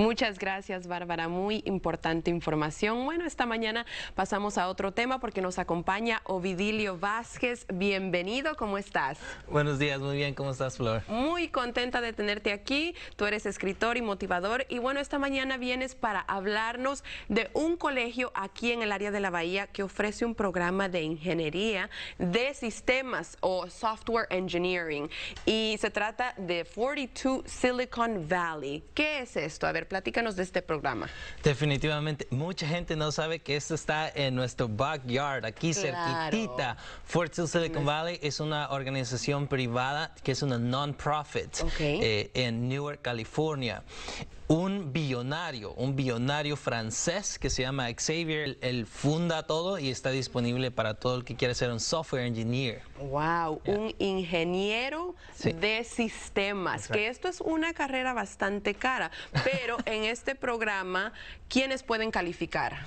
Muchas gracias, Bárbara. Muy importante información. Bueno, esta mañana pasamos a otro tema porque nos acompaña Ovidilio Vázquez. Bienvenido, ¿cómo estás? Buenos días, muy bien, ¿cómo estás, Flor? Muy contenta de tenerte aquí. Tú eres escritor y motivador. Y bueno, esta mañana vienes para hablarnos de un colegio aquí en el área de la Bahía que ofrece un programa de ingeniería de sistemas o software engineering. Y se trata de 42 Silicon Valley. ¿Qué es esto? A ver, Platícanos de este programa. Definitivamente, mucha gente no sabe que esto está en nuestro backyard, aquí claro. cerquitita. Fort Sill Silicon Valley es una organización privada que es una non-profit eh, en Newark, California un billonario, un billonario francés que se llama Xavier. Él, funda todo y está disponible para todo el que quiera ser un software engineer. Wow, un ingeniero de sistemas, que esto es una carrera bastante cara, pero en este programa, ¿quiénes pueden calificar?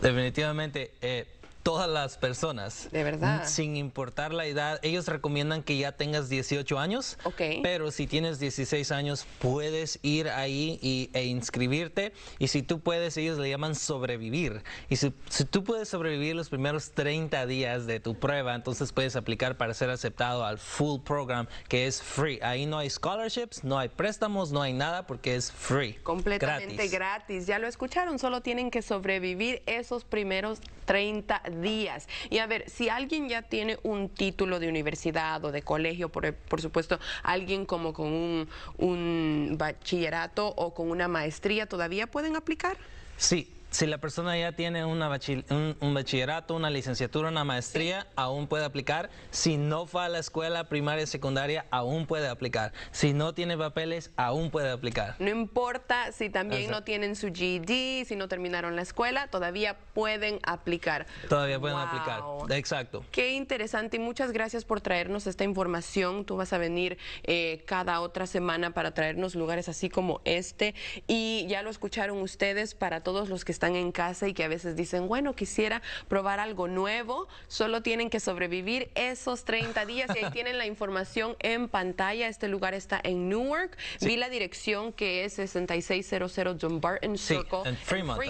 Definitivamente, eh, todas las personas. De verdad. Sin importar la edad, ellos recomiendan que ya tengas 18 años. Ok. Pero si tienes 16 años, puedes ir ahí y, e inscribirte. Y si tú puedes, ellos le llaman sobrevivir. Y si, tú puedes sobrevivir los primeros 30 días de tu prueba, entonces puedes aplicar para ser aceptado al full program, que es free. Ahí no hay scholarships, no hay préstamos, no hay nada porque es free. Completamente gratis. gratis. Ya lo escucharon, solo tienen que sobrevivir esos primeros 30 días días. Y a ver, si alguien ya tiene un título de universidad o de colegio, por, supuesto, alguien como con un, un bachillerato o con una maestría, ¿todavía pueden aplicar? Sí, si la persona ya tiene un, bachillerato, una licenciatura, una maestría, aún puede aplicar. Si no fue a la escuela primaria y secundaria, aún puede aplicar. Si no tiene papeles, aún puede aplicar. No importa si también no tienen su GED, si no terminaron la escuela, todavía pueden aplicar. Todavía pueden aplicar. Exacto. Qué interesante y muchas gracias por traernos esta información. Tú vas a venir eh, cada otra semana para traernos lugares así como este. Y ya lo escucharon ustedes para todos los que están en casa y que a veces dicen, bueno, quisiera probar algo nuevo, solo tienen que sobrevivir esos 30 días y ahí tienen la información en pantalla. Este lugar está en Newark. Vi la dirección que es 6600 John Barton Circle. Sí. En Fremont,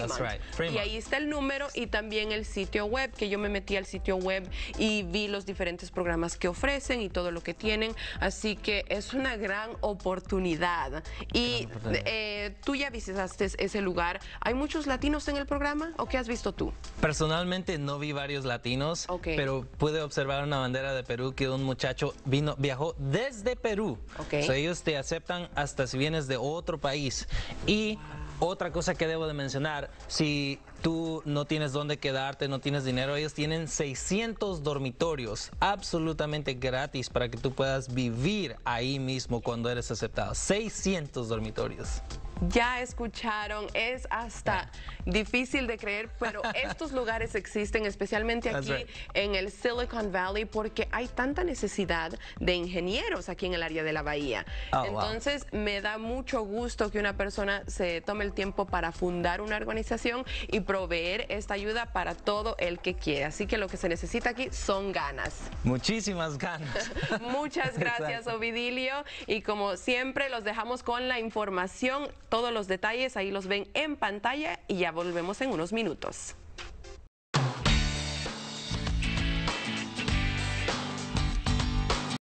Y ahí está el número y también el sitio web, que yo me metí al sitio web y vi los diferentes programas que ofrecen y todo lo que tienen. Así que es una gran oportunidad. Y eh, tú ya visitaste ese lugar. Hay muchos latinos en el programa o qué has visto tú? Personalmente no vi varios latinos, pero pude observar una bandera de Perú que un muchacho vino, viajó desde Perú. Okay. ellos te aceptan hasta si vienes de otro país. Y otra cosa que debo de mencionar, si tú no tienes dónde quedarte, no tienes dinero, ellos tienen 600 dormitorios absolutamente gratis para que tú puedas vivir ahí mismo cuando eres aceptado. 600 dormitorios. Ya escucharon, es hasta difícil de creer, pero estos lugares existen, especialmente aquí en el Silicon Valley, porque hay tanta necesidad de ingenieros aquí en el área de la bahía. Oh, Entonces, me da mucho gusto que una persona se tome el tiempo para fundar una organización y proveer esta ayuda para todo el que quiera. Así que lo que se necesita aquí son ganas. Muchísimas ganas. Muchas gracias, Ovidilio. Y como siempre, los dejamos con la información todos los detalles ahí los ven en pantalla y ya volvemos en unos minutos.